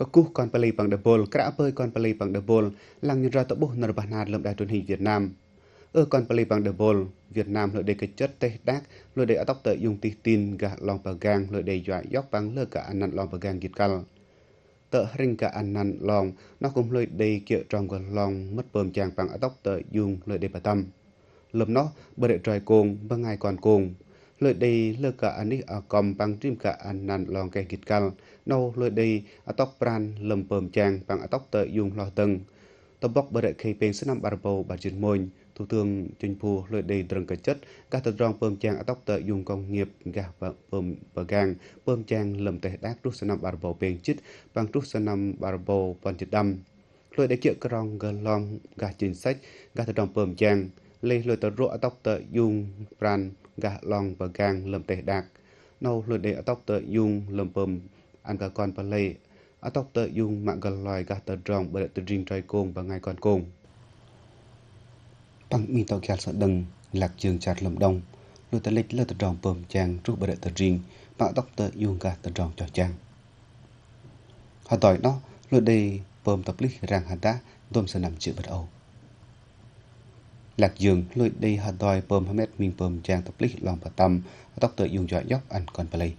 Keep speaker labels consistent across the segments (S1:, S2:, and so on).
S1: ក៏គូសកនបលីបងដបុលក្រាក់ពើកនបលីបងដបុលឡើងញរតបុនៅរបស់ណាតលំដៅទុនហ៊ីវៀតណាមអឺកនបលីបងដបុលវៀតណាមលើដេកចិត្តតេះដាក់លើដេអតបតយងទីទីនកះឡងបកាងលើដេយ៉ាយកប៉ាំងលើកអាណាត់ឡងបកាងគិតកលតើរិងកអាណាត់ឡងនោះគុំលុយដេគៀត្រង់កឡងមិត្តពើមចាំងប៉ាំងអតបតយងលើដេបតំលំនោះបរិត្រយគងបងៃកនគងលើដីលើកអានេះអកំប៉ាំងទ្រីមកអាណានឡងកេគិតកលនៅលើដីអតកប្រានលំពើមចាំងប៉ាំងអតកតើយងលោះតឹងតបកបរិខេពេងស្នាមបារពោបាជិនមួយទូទាំងជញ្ភូលើដីត្រឹងកចិត្តកាសតត្រង់ពើមចាំងអតកតើយងកងងៀបកាសពើមបកាំងពើមចាំងលំតេះដាក់ទស្សនាបារពោពេងចិត្តប៉ាំងទស្សនាបារពោបញ្ចដាំលុយដែលជាក្រងកលំកាសជិញសាច់កាសតត្រង់ពើមចាំងលេះលុយតរក់អតកតើយងប្រាន់ gà lòng và gang lầm tệ đạc nâu lượt ở tóc tợ dung lầm bầm ăn cả con và lê. ở tóc tợ dung mạng gần loài gà tờ rong bởi tự rinh trai côn và ngay con côn bằng mi tàu kia sợ đừng lạc trường chặt lầm đông lượt tờ lịch là tờ rong bầm chàng rút bởi tờ rinh mạng tóc tợ dung gà tờ rong cho chàng họ tỏi nó lượt đề bầm tập lịch rằng hạt đã tôm sẽ nằm chữ bất ẩu lạc giường lôi đi hạt đòi bơm hamet mình bơm chàng tập lích lòng bà tâm tóc tự dùng dọa dốc ăn còn bà lì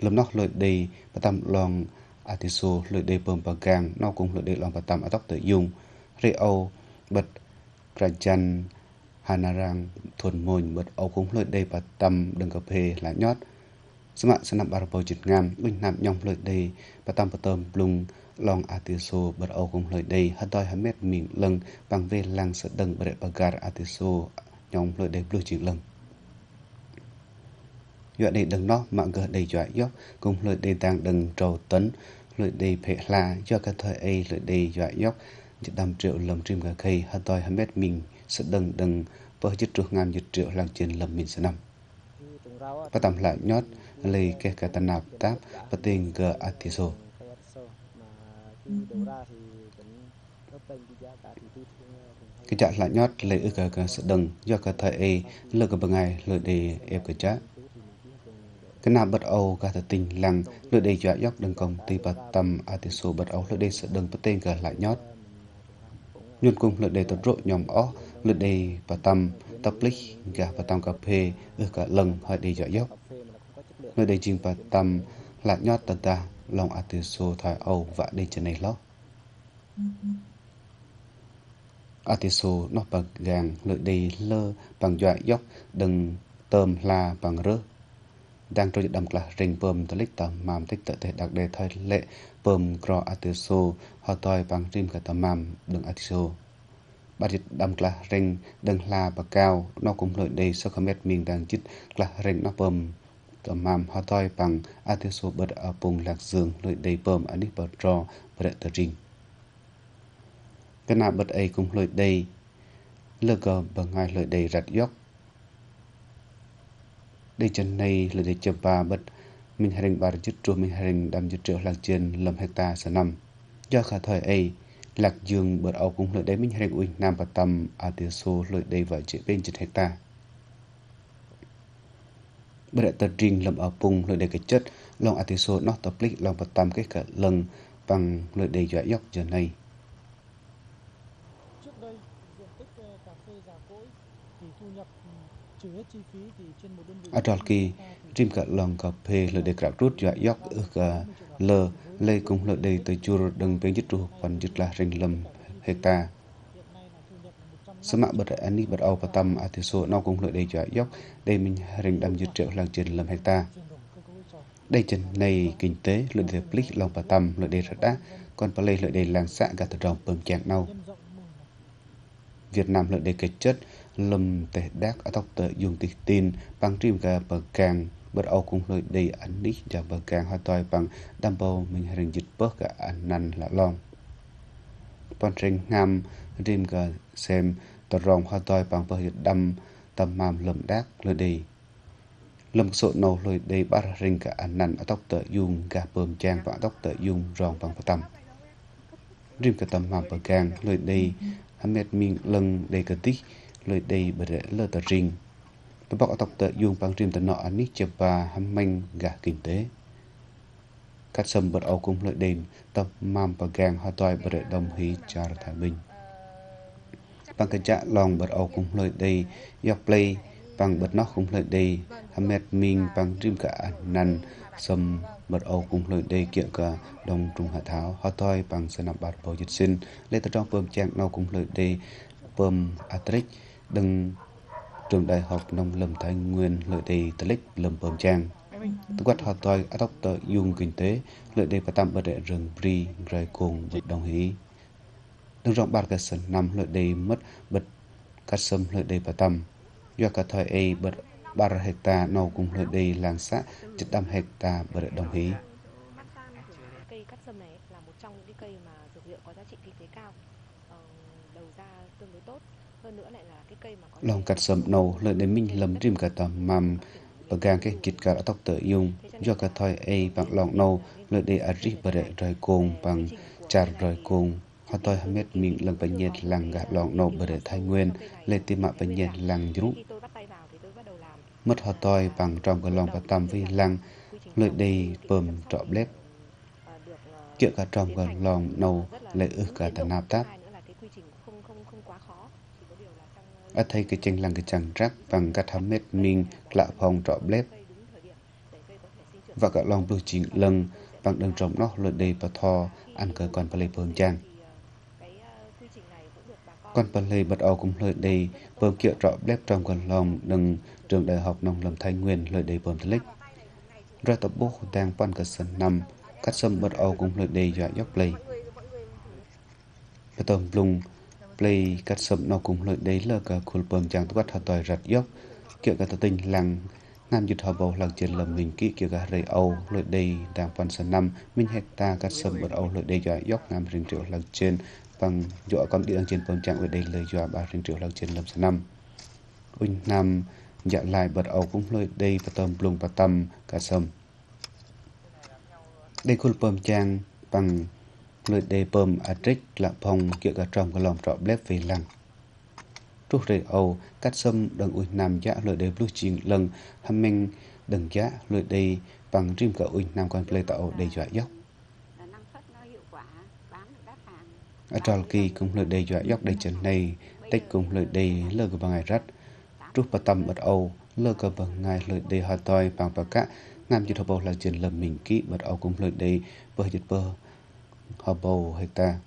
S1: lâm nóc lôi đi bà tâm lòng atiso lôi đi bơm bà gang nó cùng lôi đi lòng bà tâm tóc tự dùng rêu bật krajan hanarang thuần mồn bật âu cũng lôi đi bà tâm đừng cà phê lá nhót ស្មាក់ស្នាប់បារពោជិតងាមដូចណាប់ញងផ្លើតដេបតាមបតើមលុង long atiso bật ô cùng lời đầy hạt đòi hạt mét mình lần bằng về làng sợ đần bật ở e gar a tiêu so nhóm lời đầy blue chỉ lần dọa đầy đằng nó mạng gỡ đầy dọa dốc cùng lời đầy tàng đằng trầu tấn lời đầy phệ là do cái thời ấy lời đầy dọa dốc đam triệu lầm trim gà cây hạt đòi hạt mét mình sợ đần đằng bờ chất trượt ngàn dịch triệu làng trên lầm mình sẽ nằm
S2: và tạm lại nhót
S1: lấy kê cả tàn nạp táp và tên gờ atiso cái chả lại nhót lấy ư cả sự đồng do cả thầy lực cả bằng ngày lừa đề em cả chả cái nào bật âu cả thời tình lăng lừa đề cho dốc đừng công tì bật tâm a tỷ số bật âu lừa đề sự đồng bất tên cả lại nhót nhân cùng lừa đề tật rộ nhóm ó lừa đề và tâm tập lích cả và tâm cà phê ư cả lần hỏi đề cho dốc lừa đề chừng và tâm lại nhót tận ta lòng ạt từ số thái âu và đi chân này lót ạt từ số nó bằng gàng lợi đi lơ bằng dọa dốc đừng tôm la bằng rơ đang trôi đầm là rình bơm tới lít tầm màm tích tự thể đặc đề thời lệ bơm gro atiso họ tôi bằng rim cả tầm màm đừng atiso bà dịch đầm là rình đừng là bằng cao nó cũng lợi đề sơ khám mét miền đang chít là rình nó bơm cả mam hoa toi bằng a tiêu số bật ở vùng lạc dương lưỡi đầy bờm a nick bật trò bật tờ trình cái nào bật ấy cũng lưỡi đầy lờ gờ bằng ngai lưỡi đầy rạt dốc đây chân này lưỡi đầy chập ba bật mình hành đình bà trụ mình hành đình đam dứt triệu lạc trên lầm hecta sở năm do khả thời ấy lạc dương bật áo cũng lợi đầy mình hành đình nam và tâm a tiêu số lợi đầy và chế bên trên hecta bởi đại tật riêng lầm ở vùng lời đề cái chất lòng atiso nó tập lịch lòng vật tam cái cả lần bằng lời đề dọa dốc giờ này trước
S2: đây diện tích ờ, cà phê già cỗi thì thu nhập ừ, trừ hết chi phí thì trên một đơn vị ở tròn kỳ
S1: riêng cả lòng cà phê lời đề cả rút dọa dốc ở cả lờ lê cùng lời đề tới chùa đừng bên dứt ruột còn dứt là rình lầm hectare mạng bật ani bật ao patam ati số nó cũng lợi đầy cho dốc đây mình rình đam dứt triệu làng trên làm hecta đây chân này kinh tế lợi đề plik lòng patam lợi đề rất đã còn pa lê lợi đề làng xã cả thật đồng bơm chẹt nâu Việt Nam lợi đề kết chất lâm tệ đác ở à, tóc tờ dùng tịch tin bằng trim gà bờ càng bật ao cũng lợi đề anh đích và bờ càng hoa toài bằng đam bầu mình rình dứt bớt cả anh năn là long Bọn trình ngam rim cả xem តរងខតយប៉ងពើយដាំតាមម៉ាមលំដាក់លឺឌីលំសុណោលុយដេបាររិងកអានាន់អតុកតយូងកាពើមចាងបអតុកតយូងរងប៉ងបតាំរិមកតាមម៉ាមបកាងលុយដេអាមេតមីងលឹងដេកតិលុយដេបរលឺតរិងតបអតុកតយូងប៉ងរិមតណអនេះជាបាហាំមិញកាគិនទេកាត់សំបរអោគុំលុយដេតម៉ាមបកាងហតយបរដំហីចារថាវិញ bằng cái dạ lòng bật ổ cũng lợi đầy dọc play bằng bật nó cũng lợi đầy hamet mình bằng rim cả nằn sầm bật ổ cũng lợi đầy kiện cả đồng trung hạ tháo hoa toi bằng sân nạp bạt bầu dịch sinh lê tờ trong bơm chàng nó cũng lợi đầy bơm atrix đừng trường đại học nông lâm thái nguyên lợi đầy tờ lích lâm bơm chàng tức quát hoa toi atóc tờ dùng kinh tế lợi đề và tạm bật đệ rừng pri rời cùng vượt đồng hí Nước rộng bạc cả sân nằm lợi đầy mất bật cắt sâm lợi đầy bà tầm. Do cả thời ấy bật bà hecta nâu cùng lợi đầy làng xã chất đam hecta bật đồng ý.
S2: Cây cắt sâm này là một trong những cây mà dược liệu có giá trị kinh tế cao, ờ, đầu ra tương đối tốt. Hơn nữa lại là cái cây mà có... Lòng
S1: cắt sâm nầu lợi đầy minh lầm rìm cả tầm mầm và gang cái kịch cả tóc tờ yung do cả thời ấy bằng lòng nâu lợi đầy ở rít bờ rời cùng bằng char rời cùng Hatoi Hamed mình lần bệnh nhiệt làng gạt lọn nộp bởi thái nguyên, lên tim mạ bệnh nhiệt làng dũng. Mất Hatoi bằng trong của lòng và tâm vi làng, lợi đi bầm trọ lép. Kiểu cả trong của lòng nầu lại ư cả tà nạp tát. ở thấy cái chân làng cái chẳng rắc bằng các Hamed mình lạ phòng trọ lép. Và cả lòng biểu chính lần bằng đường trọng nó lợi đi và thò ăn cờ còn và lê bơm chàng. Con bật lì bật ầu cũng lời đi, bơm kiệu rõ bếp trong gần lòng đừng trường đại học nông lâm thái nguyên lời đi bơm thật lích. Rồi tập bố đang quan cả sân nằm, cắt sâm bật ầu cũng lời đi dọa dốc lì. Bật tầm lùng, lì cắt sâm nó cũng lời đi lờ cả khu bơm chàng bắt thật tòi rạch dốc, kiệu cả tờ tình làng nam dịch họ bầu làng trên lầm mình kỹ kiểu gà rầy âu lợi đầy đang văn sân năm minh hecta cắt sâm bật âu lợi đầy dọa dốc nam rình triệu làng trên bằng vâng, dọa con điện trên bồn trạng về đây lời dọa bà trên triệu lâu trên lâm sản năm Unh nam dạ lại bật ẩu cũng lời đây và tâm lùng và tâm cả sầm đây khu bơm trang bằng lời đề bơm atric là phòng kia cả trong cái lòng trọ lép về lăng trúc rể ẩu cắt sâm đừng unh nam dạ lời đề blue chiên lần hâm minh đừng dạ lời đề bằng rim cả unh nam con play tạo để dọa dốc Atral kỳ cũng lợi đầy dọa dọc đầy chân này, tách cũng lợi đầy lơ cơ bằng ngài rắt. Trúc bà tâm bật ầu, lơ cơ bằng ngài lợi đầy hòa tòi bằng bà cá, ngam dịch hồ bầu là chân lầm mình kỹ bật ầu cũng lợi đầy bờ dịch bờ, hồ bầu hay ta.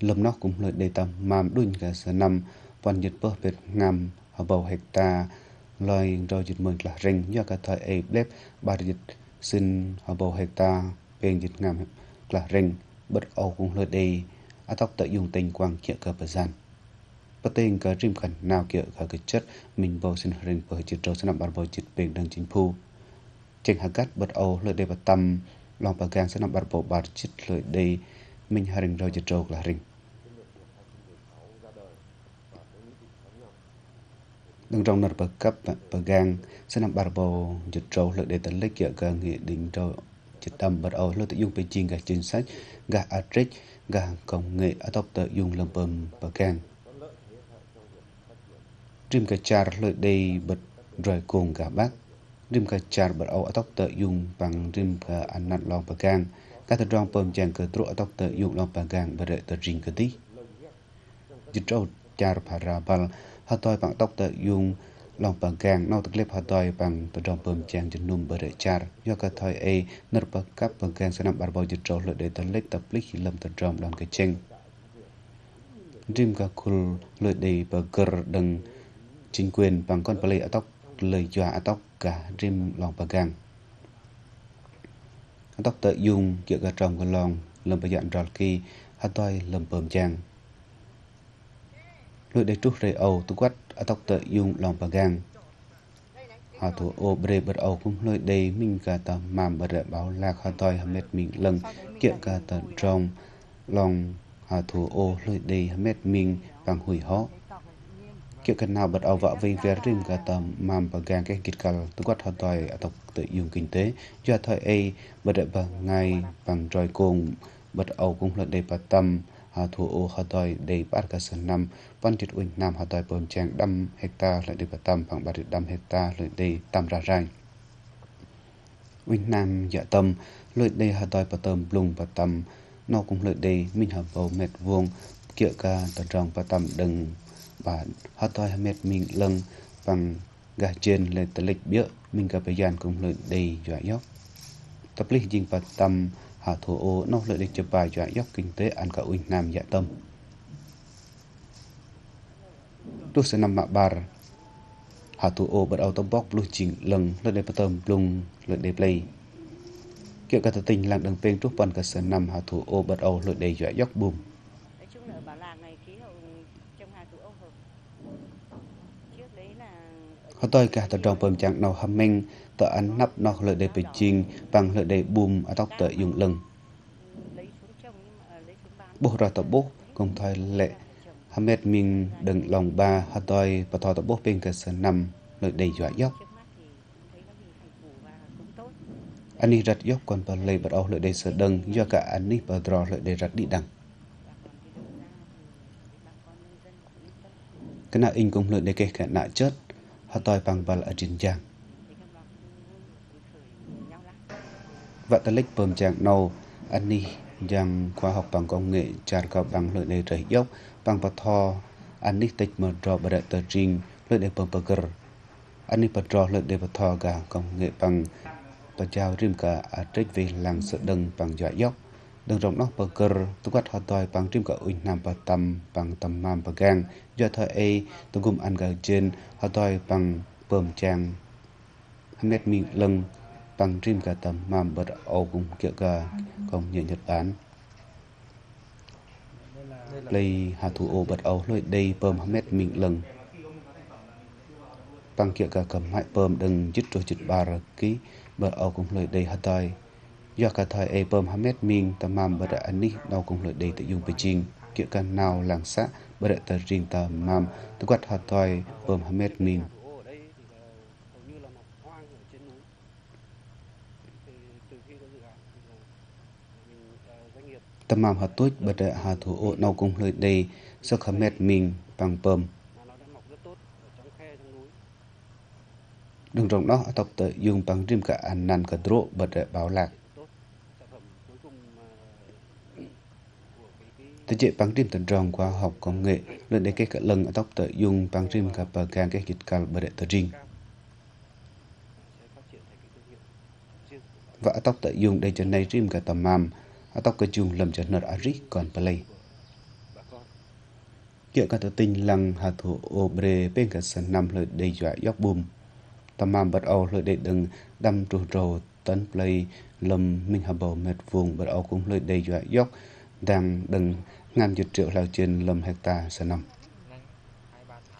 S1: Lâm nó cũng lợi đầy tầm màm đun cả sở năm văn dịch bờ biệt ngam hồ bầu hay ta, lời rồi dịch mừng là rình do cả thời ấy blep bà dịch xin hồ bầu hay ta bên Việt Nam là rình bất ổn cũng lượt đi á tóc tự dùng tình quang kia cờ bờ gian bất tình cờ rìm khẩn nào kia cờ cái chất mình vô sinh rình bởi chữ trâu sẽ nằm bàn vô chữ bên đường chính phu trên hạt gắt bất ổn lượt đi bật tâm lòng bà gang sẽ nằm bàn bộ bàn chữ lượt đi mình hà rình rồi chữ trâu là rình đừng trong nợ bậc cấp bờ gang sẽ nằm bàn bộ chữ trâu lượt đi tấn lấy kia cờ nghị định trâu đầm bật đầu lo tự dùng bên trình gạch chính sách gà atric gạch công nghệ ở tộc tự dùng lầm bầm và càng Rim gạch char lợi đây bật rời cùng gạch bác Rim gạch char bật đầu ở tộc tự dùng bằng rim cả ăn nặn lòng và càng các thật rong bầm chàng cờ trụ ở tộc tự dùng lòng và càng và đợi tự trình cờ tích Dịch trâu char phá ra bằng hạ tôi bằng tộc tự dùng ឡងបង្កាងណៅតក្លេបហតយបាំងបដងពើមចាំងជំនុំបរិចារយកកថយអេនរបកាប់បង្កាងសណាំបារបោជិត្រលុដេតលេកតប្លិគិលំតត្រមឡងកជិងឌីមកគុលលុដេបករដឹងជិញគួនបាំងកនបលៃអតកលើយអតកកាឌីមឡងបង្កាងអតកតយងជាកត្រមកឡងលំប្រយ័នរលគីហតយលំពើមចាំង Lui để trúc rê âu tu quát ở tóc tự dùng lòng bà gang. Họ thủ ô bê bật âu cũng lôi đầy mình cả tờ màm bật rệ báo là khó tòi hầm mệt mình lần kiện cả tờ trong lòng họ thủ ô lôi đầy hầm mệt mình càng hủy họ. kiện cần nào bật âu vợ vinh vẻ rìm cả tầm màm bà gang cái kịch cả tu quát họ tòi ở tộc tự dùng kinh tế do thời ấy bật rệ bằng ngày bằng rồi cùng bật âu cũng lôi đầy bà tâm hà thủ ô hà tòi đầy bát cả sơn năm văn triệt uỳnh nam hà tòi bồn chàng đâm hecta lợi đầy cả tâm phẳng bà triệt đâm hecta lợi đầy tam ra rai uỳnh nam dạ tâm lợi đầy hà tòi bà tâm lùng bà tâm nó cũng lợi đầy minh hà bầu mệt vuông kiệu ca tận trọng bà tâm đừng bà hà tòi mệt mình lưng bằng gà trên lên tờ lịch bia mình gặp bà giàn cũng lợi đầy dọa dạ dốc tập lịch dinh bà tâm hà thủ ô nó lợi định chụp bài cho dọc kinh tế ăn cả uỳnh nam dạ tâm tu sẽ nằm mạ bar hà thủ ô bật ao tâm bóc blue chỉnh lần lợi đề tâm lung lợi đề play kiểu cả tình làng đường bên trúc bàn cả sân nằm hà thủ ô bật ao lợi đề dọa dọc bùm họ tôi cả tập trọng bầm chẳng nào hâm minh tờ ăn nắp nó lợi đề bề trình bằng lợi đề bùm ở tóc tờ dùng lưng. Bố ra tờ bố cùng thời lệ Hamed mình đừng lòng ba hà đòi và thò tờ bố bên cơ sở nằm lợi đề dọa dốc. Anh đi rạch dốc còn bà lệ bắt đầu lợi đề sở đừng do cả anh đi bà đỏ lợi đề rạch đi đằng. Cái nạ in cũng lợi đề kể khả nạ chết, hà đòi bằng bà là trình giang. Vatalik Pơm Nâu, Anni, Jam khoa học bằng công nghệ tràn gọp bằng lợi nề rời dốc bằng bạc thò anh nít tích mờ rõ bà đại tờ trình lợi đề bơm bà gờ anh nít bạc rõ lợi đề bạc thò gà công nghệ bằng bà chào rìm cả à trích về làng sợ đừng bằng dọa dốc đừng rộng nóc bà gờ tôi quát hòa tòi bằng rìm cả ủi nam bà tâm bằng tâm mam bà gang do thơ ê tôi gồm ăn gà trên hòa tòi bằng bờm trang Hãy subscribe cho kênh bằng trim cả tầm mà bật ầu cùng kia cả công nhờ Nhật án lấy hạ thủ ô bật ầu lôi đầy bơm hamet mình lần bằng kia cả cầm hại bơm đừng dứt rồi chụt bà rồi ký bật ầu cùng lời đầy hạt tay do cả thời e bơm hamet mình tầm mà bật anh đi đau cùng lời đầy tự dùng bề chinh kia cả nào làng xã bật tờ riêng tầm mà tự quạt hạt tay bơm hamet mình tamam ha tuit bada ha thu o nau cung hơi đầy sa mệt mình bằng pầm đường rộng đó tộc tới dùng bằng rim cả à ăn nan cả dro bada bảo lạc tự chế bằng rim tận rong qua học công nghệ lên để cái cả lần tộc tới dùng bằng rim cả bờ càng cái kịch cal bada tự riêng và tộc tự dùng để cho này rim cả tầm mầm tóc cơ chung lầm chật nợ ari còn play kia cả tự tinh lăng hà thủ ô bre bên cả sân năm lời đầy dọa yóc bùm tầm màm bật âu lời đầy đừng đâm trù rồ tấn play lầm minh hà bầu mệt vùng bật âu cũng lời đầy dọa yóc đang đừng ngàn chục triệu lao trên lầm hecta sân năm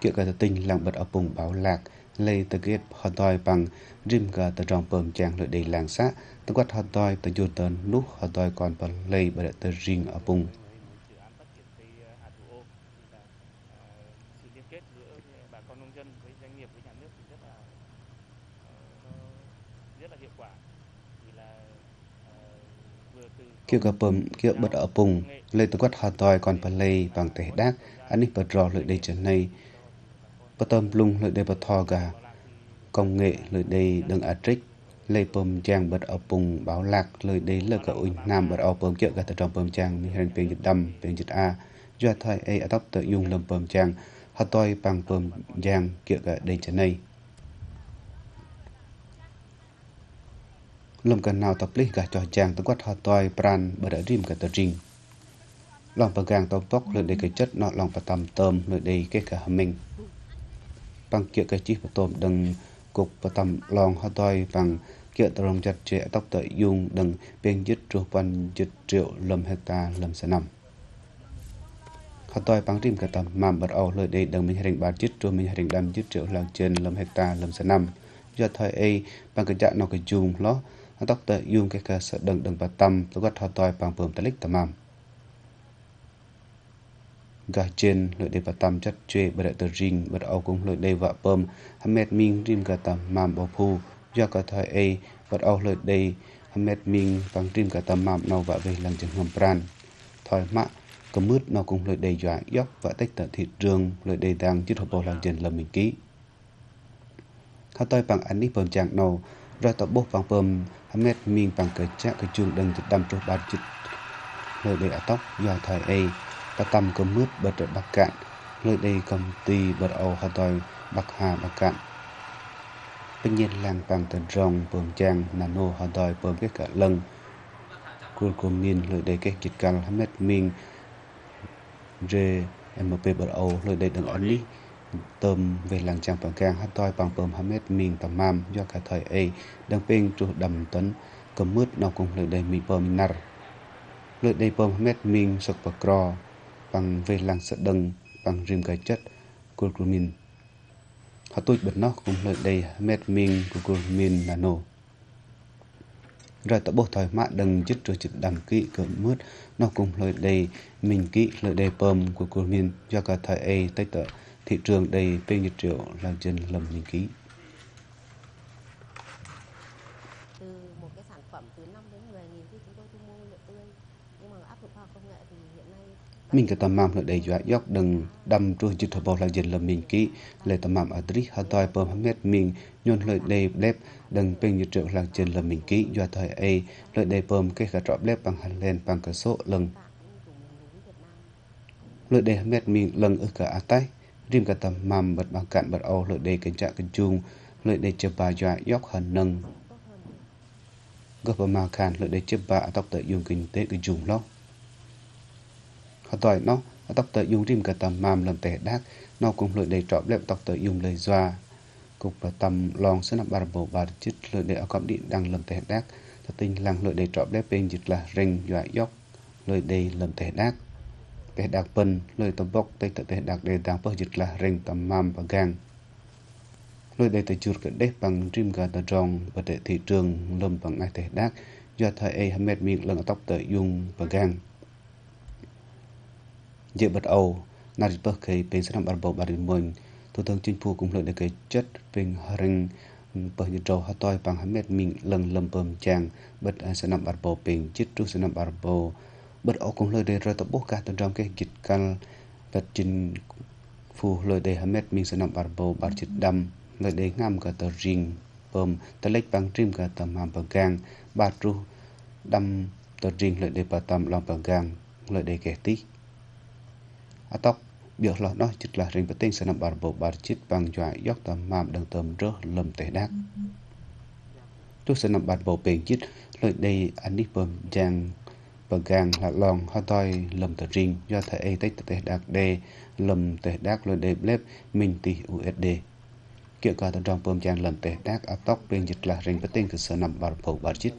S1: kia cả tự tinh lăng bật âu bùng báo lạc lê tờ ghép hòn tòi bằng rim gà tờ trọng bờm chàng lợi đầy làng xã tờ quát hòn tòi tờ dù tờ lúc hòn tòi còn bằng lê bởi tờ riêng ở vùng kiệu gặp bầm kiệu bật ở vùng lê từ quát hà tòi còn phần lê bằng thể đác anh ninh bật rò lợi đầy trở này có tôm lung lợi đề bật thò gà công nghệ lợi đề đừng á trích lê bơm trang bật ở vùng báo lạc lợi đấy là cả ung nam bật ở bơm chợ gà tập trọng bơm trang mi hành tiền dịch đầm tiền dịch a do thời a tóc tự dùng lầm bơm trang họ tôi bằng bơm giang kia gà đến chân này lầm cần nào tập lý gà cho trang tới quát họ tôi pran bật ở rim gà tập rim lòng bờ gang tóc tóc lợi đấy cái chất nọ lòng và tầm tôm lợi đấy cái cả mình bằng kia cái chi bộ tôm đừng cục và tầm lòng hoa toi bằng kia rồng chặt chẽ tóc tới dung đừng bên dứt trục văn dứt triệu lầm hecta lầm sẽ nằm hoa toi bằng tim cả tầm mà bật ẩu lợi đầy đừng mình hành bản dứt trục mình hành đam dứt triệu là trên lầm hecta lầm sẽ nằm do thời ấy bằng cái chạm nó cái dùng nó tóc tới dung cái cơ sở đừng đừng và tâm tôi gắt hoa toi bằng bờm tới lịch tầm mầm gà trên lợi đề và tam chất chê bà đại tờ rinh bà đạo cũng lợi đề và bơm hamed minh rim gà tầm mam bò phù do cả thời ấy bà đạo lợi đề hamed minh bằng rim gà tầm mam nào vạ về lần chẳng hầm pran thời mạ cầm mướt nó cũng lợi đề dọa dốc và tách tận thị trường lợi đề đang chít hộp bò lần chẳng lầm mình ký hà tôi bằng anh đi bơm chàng nào rồi tập bốc bằng bơm hamed minh bằng cờ chạ cờ chuông đằng chít đâm trốt bàn chít lợi đề ở tóc do thời ấy ta tam cơ mướt bật bạc cạn nơi đây cầm tì bật âu hà tòi bạc hà bạc cạn bên nhiên làng vàng tần rồng bường trang nano hà tòi bường cái cả lần cua cua min nơi đây cái chịch căng hamet min rê mp bật âu nơi đây đừng ổn lý tôm về làng trang bằng càng hát toi bằng bơm hamet mình tầm mam do cả thời ấy đang pin trụ đầm tuấn cầm mướt nó cùng lời đầy mình bơm nar lời đầy bơm hamet mình sọc bạc cro bằng về làng sợ đừng bằng rìm cái chất của của mình họ tôi bật nó cũng lợi đầy mệt mình của của mình là nổ rồi tập bộ thoải mạ đừng chất rồi chích đầm kỹ cỡ mướt nó cùng lợi đầy mình kỹ lợi đầy bầm của của mình do cả thời ấy tới tợ thị trường đầy bên nhiệt triệu là dân lầm mình kỹ mình cái tầm mam nữa đầy dọa dọc đừng đâm trôi chữ thọ bảo là dân là mình kỹ lệ tầm mam ở trích hà tòi bơm hâm mét mình nhon lợi đầy lép đừng bên như triệu là dân là mình kỹ dọa thời ấy lợi đầy bơm cái cả trọp lép bằng hàn lên bằng cửa số lần lợi đầy hâm mét mình lần ở cả á tay rim cả tầm mam bật bằng cạn bật ô lợi đầy cánh trạng cánh chung lợi đầy chập bà dọa dọc hàn nâng gấp mà khan lợi đầy chập bà tóc tới dùng kinh tế cái dùng lóc họ tỏi nó tóc tờ dùng rìm cả tầm màm lần tệ đát nó cũng lợi đầy trọm lẹp tóc tờ dùng lời doa cục và tầm lòng sẽ nằm bà bộ bà chích lợi đầy ở cọm điện đang lần tệ đát thật tình làng lợi đầy trọm lẹp bên dịch là rình dọa dốc lợi đầy lần tệ đát tệ đạc bần lợi tầm bốc tây tờ tệ đạc đầy đạc bớt dịch là rình tầm màm và gang lợi đầy tờ chuột cả đếp bằng rìm cả tờ tròn và tệ thị trường lâm bằng ai tệ đát do thời ấy hamed miệng lần tóc tờ dùng và gang យើងបិទអូណារិបកេពេងស្រាំអរបបរិមុញទូទាំងជិញពូគុំលុយដែលគេចិត្តពេងរឹងបើយដោហតយបាំងហមេតមីងលឹងលឹមពើមចាំងបិទស្នាមអរបពេងចិត្តទុស្នាមអរបបិទអូគុំលុយដែលរតបុកកាតដំគេគិតកាល់បិទជិនហ្វូលុយដែលហមេតមីងស្នាមអរបបាត់ចិត្តដាំលុយដែលងាំក៏តរិងពើមតលេចបាំងត្រីមក៏តមាំបង្កាំងបាទរុះដាំតរិងលុយដែលបតាមឡងបង្កាំងលុយដែលគេទី à tóc biểu là nó chật là rình bất tinh sẽ nằm bảo bộ bà chít bằng dọa dọc tầm mạm đằng tầm rơ lầm tệ đác tôi sẽ nằm bảo bộ bền chít lợi đây anh đi bầm giang và gang là lòng hoa toi lầm tờ rình do thể ấy tách tệ đạc đề lầm tệ đạc lợi đề blep mình tỷ USD kiểu cả tờ trong bầm giang lầm tệ đạc à tóc bền chít là rình bất tinh sẽ nằm bảo bộ bà chít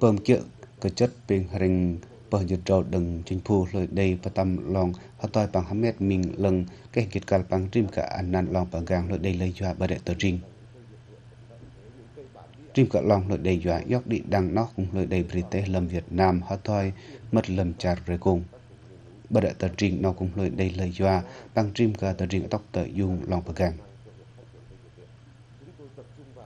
S1: bầm kiểu cơ chất bên hình bởi dự trò đừng chính phủ lời đầy và tâm lòng hạ tòi bằng hàm mét mình lần cái hình kết cả bằng rìm cả ăn nàn lòng bằng gang lời đầy lời dọa bà đệ tờ rình rìm cả lòng lời đầy dọa yóc đi đăng nó cũng lời đầy brit tế lâm Việt Nam hạ tòi mất lầm chạt rồi cùng bà đệ tờ rình nó cũng lời đầy lời dọa bằng rìm cả tờ rình tóc tờ dung lòng bằng gang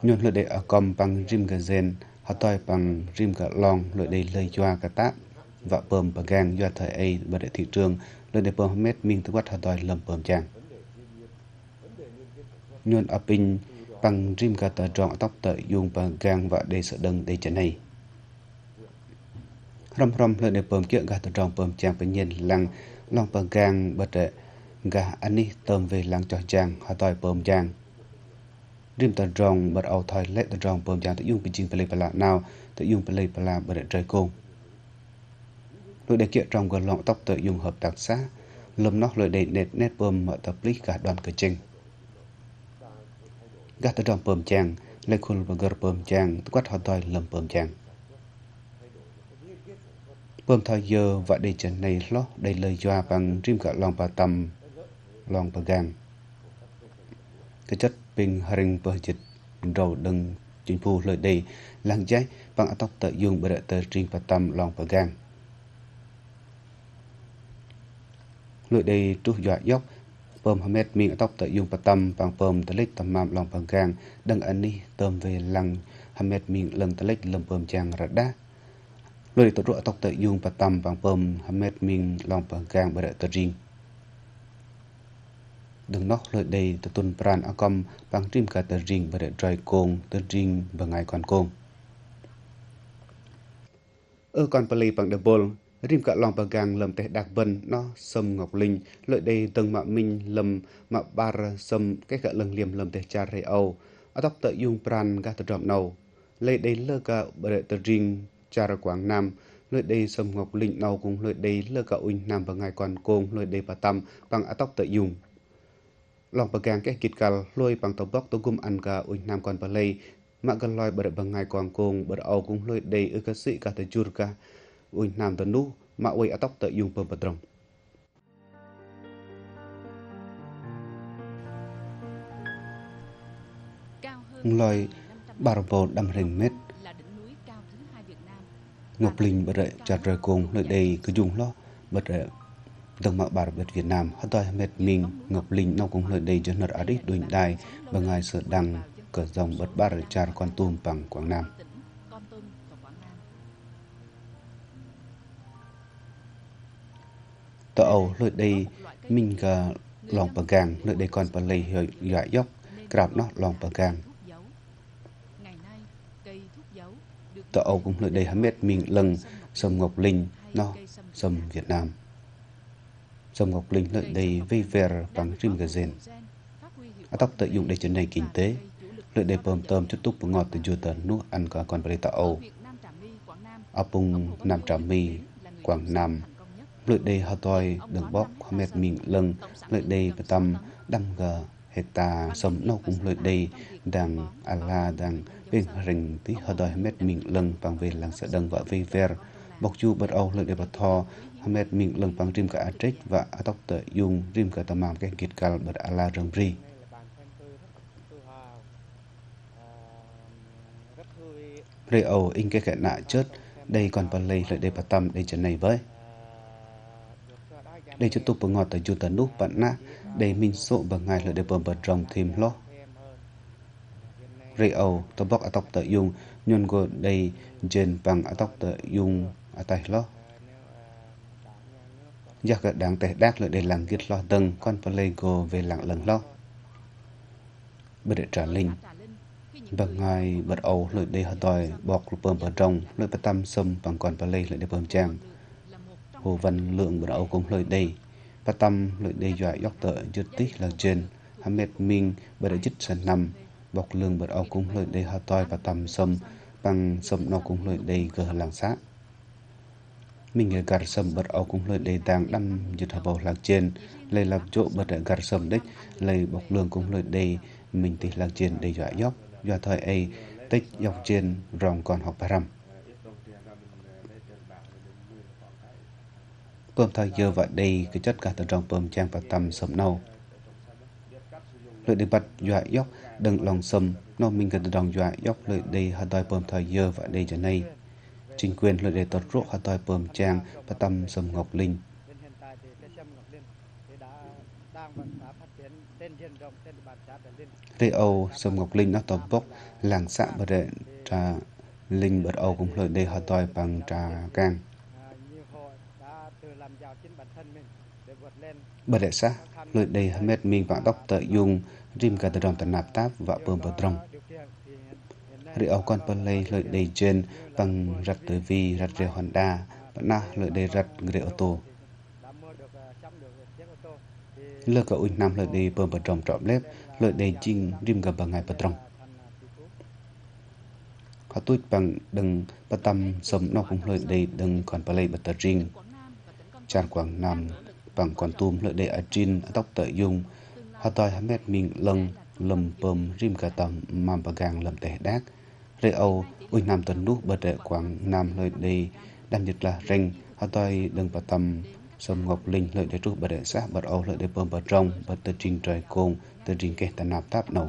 S1: nhôn lời đây ở cầm bằng rìm cả gen họ tôi bằng rim cả long lợi đầy lời choa cả tát và bơm bằng gang do thời ấy và để thị trường lợi đầy bơm mét miên thứ quát họ tôi lầm bơm chàng nhuận ập bình bằng rim cả tờ tròn tóc tờ dùng bằng gang và để sợ đừng để chân này rom rom lợi đầy bơm kiện cả tờ tròn bơm chàng với nhìn lăng long bằng gang bật gà anh tôm về lăng cho chàng họ tôi bơm chàng rim ta rong bật ao thoi lệ ta rong bơm giang ta dùng kinh chinh play pala nào tự dùng play pala bật trời cùng lối đề kia trong gần lọng tóc tự dùng hợp tác xã lâm nóc lối đề nét nét bơm mở tập lý cả đoàn cửa trình gạt ta rong bơm chàng lệ khul và gờ bơm chàng quát hòn thoi lầm bơm chàng bơm thoi giờ và đề chân này lót đầy lời doa bằng rim cả lòng bà tầm lòng bà gang cái chất bình hình bờ dịch đầu đừng chính phu lời đầy làng giấy bằng tóc tờ dùng bởi tờ trình và tâm lòng và gang lời đầy tu dọa dốc bơm hamet miệng tóc tờ dùng và tâm bằng bơm tờ lệch tầm mạm lòng và gang đừng ấn đi tôm về làng hamet miệng lần tờ lệch lầm bơm chàng rạt đá lời đầy tu trụ tóc tờ dùng và tâm bằng bơm hamet miệng lòng và gang bởi tờ trình đừng nóc lợi đầy từ tuần pran a com bằng trim cả tờ rình và đợi trời cồn tờ rình và ngày còn cồn ở con play bằng the ball rim cả lòng bằng gang lầm tệ đặc vân nó sâm ngọc linh lợi đầy tầng mạ minh lầm mạ bar sâm cái cả lần liềm lầm tệ cha rê âu ở tóc tợ dung pran gà tờ trọm nâu lợi đầy lơ cả bà đợi tờ rình cha ra quảng nam lợi đầy sâm ngọc linh nâu cùng lợi đầy lơ cả uynh nam và ngày còn cồn lợi đầy bà tâm bằng a tóc tợ dùng lòng bờ gang cái kịch cal lôi bằng tàu bóc tàu gum ăn gà uy nam còn bờ lây mà gần loi bờ bằng ngày quảng cùng bờ ao cũng lôi đầy ư ca sĩ cả tới chur ca uy nam tần nu mà uy tóc tới dùng bờ bờ trong loi bà bồ đâm hình mét ngọc linh bật rệ chặt rời cùng lôi đầy cứ dùng lo bật rệ dòng mạo bà Việt Việt Nam hát đòi mệt mình ngọc linh nông cũng lời đầy cho nợ á đích đuỳnh đài và ngài sợ đăng cờ dòng bất ba rời tràn con tùm bằng Quảng Nam. Tờ ẩu lời đầy mình gà lòng bà gàng lợi đầy còn bà lầy hiệu dọa dốc grab nó lòng bà gàng
S2: tờ âu cũng lợi đầy hám mệt
S1: mình lần sầm ngọc linh no sầm việt nam dòng ngọc linh lợi đầy vây ver bằng rim gà dền. A tóc tự dụng để chân này kinh tế, lợi đầy bơm tôm chút túc bằng ngọt từ dù tờ nuốt ăn có con bà tạ âu. A bùng Nam Trà My, Quảng Nam, lợi đầy hà toi đường bóc hoa mẹt mình lưng, lợi đầy bà tâm đăng gờ heta sầm nâu cũng lợi đầy đang ala đằng bên rình tí hờ đòi mét mình lần bằng về làng sợ đằng vợ vây ver bọc chu bật âu lợi đầy bật thò Hamed mình lần bằng rim cả Atrek và Atok tự dùng rim cả tamam cái kiệt cal bật la rừng ri Rê ầu in cái kẻ nạ chết, đây còn bà lây lợi đề bà tâm đây chân này với. Đây chút tục bà ngọt tại dù tấn nút bạn nạ, đây mình sộ bà ngài lợi đề bà bật rồng thêm lo. Rê ầu, tớ bóc Atok tự dùng, nhuân gồ đây trên bằng Atok tự dùng ở à tài lo giặc ở đảng tế đác lợi để làng ghiết lo tầng con và lây gồ về làng lần lo bật để trả linh bằng ngài bật ấu lợi để hờ tòi bọc lục bơm bờ trong lợi bật tâm sâm bằng con và lây lợi để bơm trang hồ văn lượng bật ấu cũng lợi đầy bật tâm lợi đầy dọa dọc tợ dứt tích là trên hàm mệt mình bật để dứt sân nằm bọc lượng bật ấu cũng lợi đầy hờ tòi và tâm sâm bằng sâm nó cũng lợi đầy gờ làng sát mình người gạt sầm bật áo cũng lợi đầy tàng đâm dứt hợp bầu lạc trên lời lạc chỗ bật gạt gar sầm đích lời bọc lường cũng lợi đầy mình tì lạc trên đầy dọa dốc do thời ấy tích dọc trên ròng còn học bà rằm bơm thời giờ và đầy cái chất cả tận trong bơm trang và tầm sầm nâu lợi đề bật dọa dốc đừng lòng sầm nó mình cần tận trong dọa dốc lợi đầy hạt đòi bơm thời giờ và đầy trở này chính quyền lợi đề tọt ruộng hòa tòi bờm trang và tâm sầm ngọc linh. Tây Âu sầm ngọc linh nó tòa bốc làng xã bờ đệ trà linh bờ Âu cũng lợi đề hòa tòi bằng trà càng. Bờ à, đệ xã lợi đề hamed minh vạn tóc tợ dung rim cả tờ đồng tận nạp táp và bờm bờ trông rì áo con bần lây lợi đầy trên bằng rặt tới vì rặt rìa hoàn đà bạn na lợi đầy rặt người ô tô lơ cả ủi nam lợi đầy bờ bờ trồng trọm lép lợi đầy chinh rim gặp bằng ngài bờ trồng họ tụt bằng đừng bờ tâm sống nó cũng lợi đầy đừng còn bờ lây bờ tờ rinh tràn quảng nam bằng còn tùm lợi đầy ở trên tóc tợi dung họ tòi hả mét mình lần lầm bầm rim cả tầm mầm bà gàng lầm tẻ đác rê âu ui nam tuần nút bờ rệ quảng nam lợi đi đam dịch là rình hà toi đừng bà tâm sầm ngọc linh lợi để trúc bờ rệ xã bờ âu lợi để bờ bờ trong bờ tờ trình trời cùng tờ trình kê tà nạp táp nổ.